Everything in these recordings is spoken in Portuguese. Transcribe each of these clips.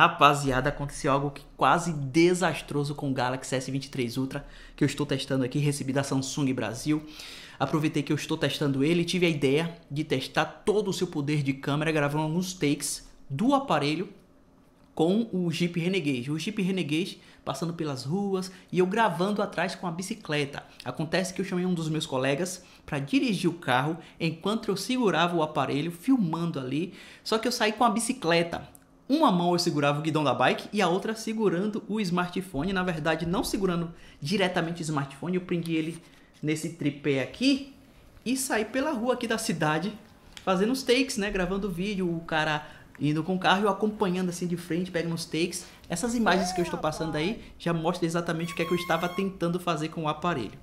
Rapaziada, aconteceu algo que quase desastroso com o Galaxy S23 Ultra que eu estou testando aqui, recebi da Samsung Brasil. Aproveitei que eu estou testando ele e tive a ideia de testar todo o seu poder de câmera gravando alguns takes do aparelho com o Jeep Renegade. O Jeep Renegade passando pelas ruas e eu gravando atrás com a bicicleta. Acontece que eu chamei um dos meus colegas para dirigir o carro enquanto eu segurava o aparelho filmando ali, só que eu saí com a bicicleta uma mão eu segurava o guidão da bike e a outra segurando o smartphone. Na verdade, não segurando diretamente o smartphone, eu prendi ele nesse tripé aqui e saí pela rua aqui da cidade fazendo os takes, né? Gravando vídeo, o cara indo com o carro e eu acompanhando assim de frente, pegando os takes. Essas imagens que eu estou passando aí já mostram exatamente o que é que eu estava tentando fazer com o aparelho.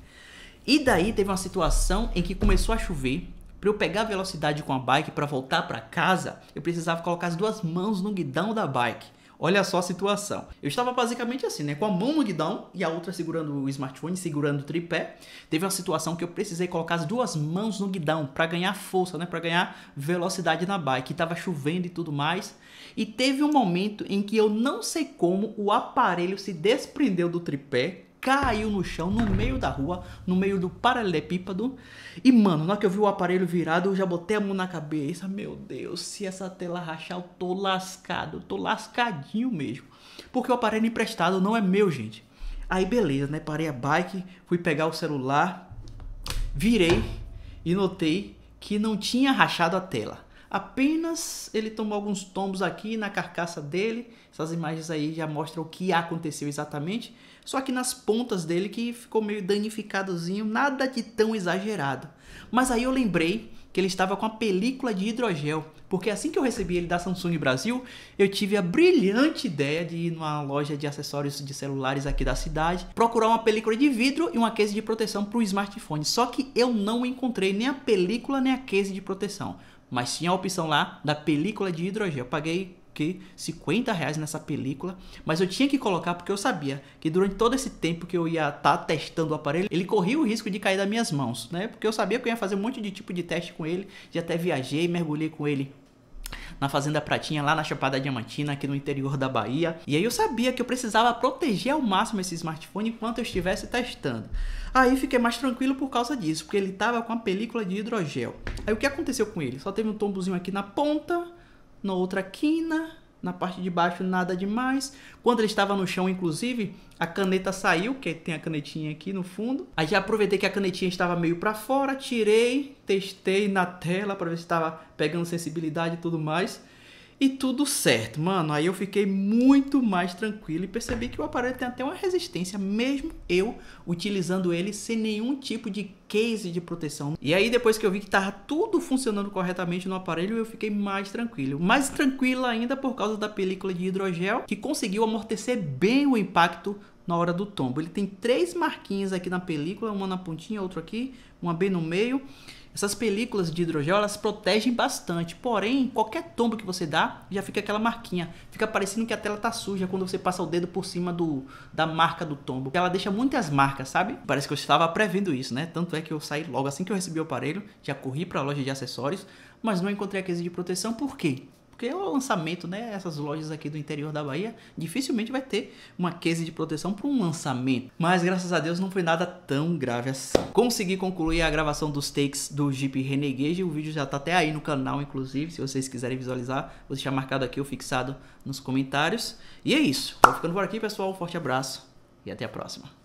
E daí teve uma situação em que começou a chover para eu pegar velocidade com a bike para voltar para casa, eu precisava colocar as duas mãos no guidão da bike. Olha só a situação. Eu estava basicamente assim, né? Com a mão no guidão e a outra segurando o smartphone, segurando o tripé. Teve uma situação que eu precisei colocar as duas mãos no guidão para ganhar força, né? Para ganhar velocidade na bike. Tava chovendo e tudo mais. E teve um momento em que eu não sei como o aparelho se desprendeu do tripé caiu no chão, no meio da rua, no meio do paralelepípedo. E, mano, na hora que eu vi o aparelho virado, eu já botei a mão na cabeça. Meu Deus, se essa tela rachar, eu tô lascado. Eu tô lascadinho mesmo. Porque o aparelho emprestado não é meu, gente. Aí, beleza, né? Parei a bike, fui pegar o celular, virei e notei que não tinha rachado a tela. Apenas ele tomou alguns tombos aqui na carcaça dele. Essas imagens aí já mostram o que aconteceu exatamente. Só que nas pontas dele que ficou meio danificadozinho, nada de tão exagerado. Mas aí eu lembrei que ele estava com a película de hidrogel, porque assim que eu recebi ele da Samsung Brasil, eu tive a brilhante ideia de ir numa loja de acessórios de celulares aqui da cidade, procurar uma película de vidro e uma case de proteção para o smartphone. Só que eu não encontrei nem a película nem a case de proteção, mas tinha a opção lá da película de hidrogel. Eu paguei que 50 reais nessa película, mas eu tinha que colocar porque eu sabia que durante todo esse tempo que eu ia estar tá testando o aparelho, ele corria o risco de cair das minhas mãos, né? Porque eu sabia que eu ia fazer um monte de tipo de teste com ele, já até viajei, mergulhei com ele na Fazenda Pratinha, lá na Chapada Diamantina, aqui no interior da Bahia. E aí eu sabia que eu precisava proteger ao máximo esse smartphone enquanto eu estivesse testando. Aí fiquei mais tranquilo por causa disso, porque ele estava com a película de hidrogel. Aí o que aconteceu com ele? Só teve um tombozinho aqui na ponta, na outra quina, na parte de baixo nada demais. Quando ele estava no chão, inclusive, a caneta saiu, que tem a canetinha aqui no fundo. Aí já aproveitei que a canetinha estava meio para fora, tirei, testei na tela para ver se estava pegando sensibilidade e tudo mais. E tudo certo, mano. Aí eu fiquei muito mais tranquilo e percebi que o aparelho tem até uma resistência, mesmo eu utilizando ele sem nenhum tipo de case de proteção. E aí depois que eu vi que tava tudo funcionando corretamente no aparelho, eu fiquei mais tranquilo. Mais tranquilo ainda por causa da película de hidrogel, que conseguiu amortecer bem o impacto na hora do tombo. Ele tem três marquinhas aqui na película, uma na pontinha, outra aqui, uma bem no meio. Essas películas de hidrogel, elas protegem bastante, porém, qualquer tombo que você dá, já fica aquela marquinha. Fica parecendo que a tela tá suja quando você passa o dedo por cima do, da marca do tombo. Ela deixa muitas marcas, sabe? Parece que eu estava prevendo isso, né? Tanto é que eu saí logo assim que eu recebi o aparelho, já corri para a loja de acessórios, mas não encontrei a case de proteção, por quê? Porque é o lançamento, né? Essas lojas aqui do interior da Bahia dificilmente vai ter uma case de proteção para um lançamento. Mas graças a Deus não foi nada tão grave assim. Consegui concluir a gravação dos takes do Jeep Renegade. O vídeo já está até aí no canal, inclusive. Se vocês quiserem visualizar, vou deixar marcado aqui ou fixado nos comentários. E é isso. Vou ficando por aqui, pessoal. Um forte abraço e até a próxima.